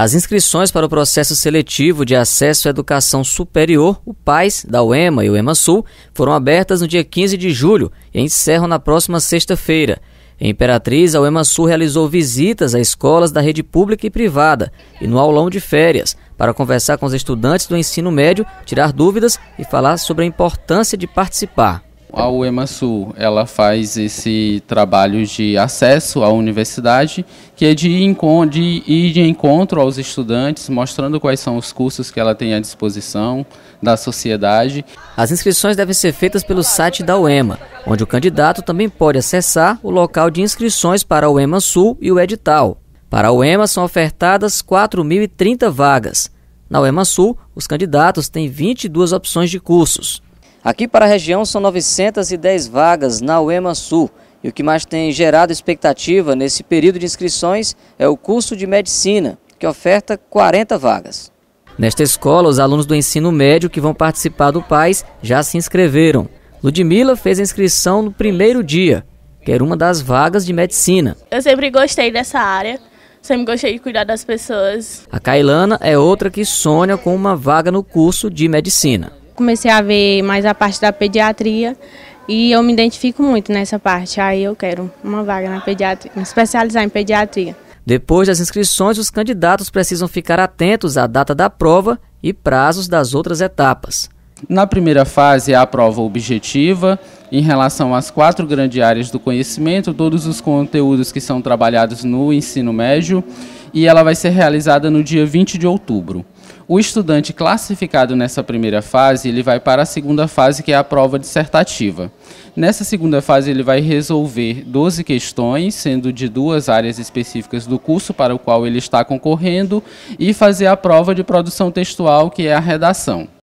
As inscrições para o processo seletivo de acesso à educação superior, o PAIS, da UEMA e o EMA Sul, foram abertas no dia 15 de julho e encerram na próxima sexta-feira. Em Imperatriz, a UEMA Sul realizou visitas a escolas da rede pública e privada e no aulão de férias, para conversar com os estudantes do ensino médio, tirar dúvidas e falar sobre a importância de participar. A UEMASU, ela faz esse trabalho de acesso à universidade, que é de, de ir de encontro aos estudantes, mostrando quais são os cursos que ela tem à disposição da sociedade. As inscrições devem ser feitas pelo site da UEMA, onde o candidato também pode acessar o local de inscrições para a UEMA Sul e o edital. Para a UEMA são ofertadas 4.030 vagas. Na UEMA Sul, os candidatos têm 22 opções de cursos. Aqui para a região são 910 vagas na UEMA Sul. E o que mais tem gerado expectativa nesse período de inscrições é o curso de medicina, que oferta 40 vagas. Nesta escola, os alunos do ensino médio que vão participar do PAIS já se inscreveram. Ludmila fez a inscrição no primeiro dia, que era uma das vagas de medicina. Eu sempre gostei dessa área, sempre gostei de cuidar das pessoas. A Cailana é outra que sonha com uma vaga no curso de medicina comecei a ver mais a parte da pediatria e eu me identifico muito nessa parte. Aí eu quero uma vaga na pediatria, me especializar em pediatria. Depois das inscrições, os candidatos precisam ficar atentos à data da prova e prazos das outras etapas. Na primeira fase, a prova objetiva, em relação às quatro grandes áreas do conhecimento, todos os conteúdos que são trabalhados no ensino médio, e ela vai ser realizada no dia 20 de outubro. O estudante classificado nessa primeira fase, ele vai para a segunda fase, que é a prova dissertativa. Nessa segunda fase, ele vai resolver 12 questões, sendo de duas áreas específicas do curso para o qual ele está concorrendo, e fazer a prova de produção textual, que é a redação.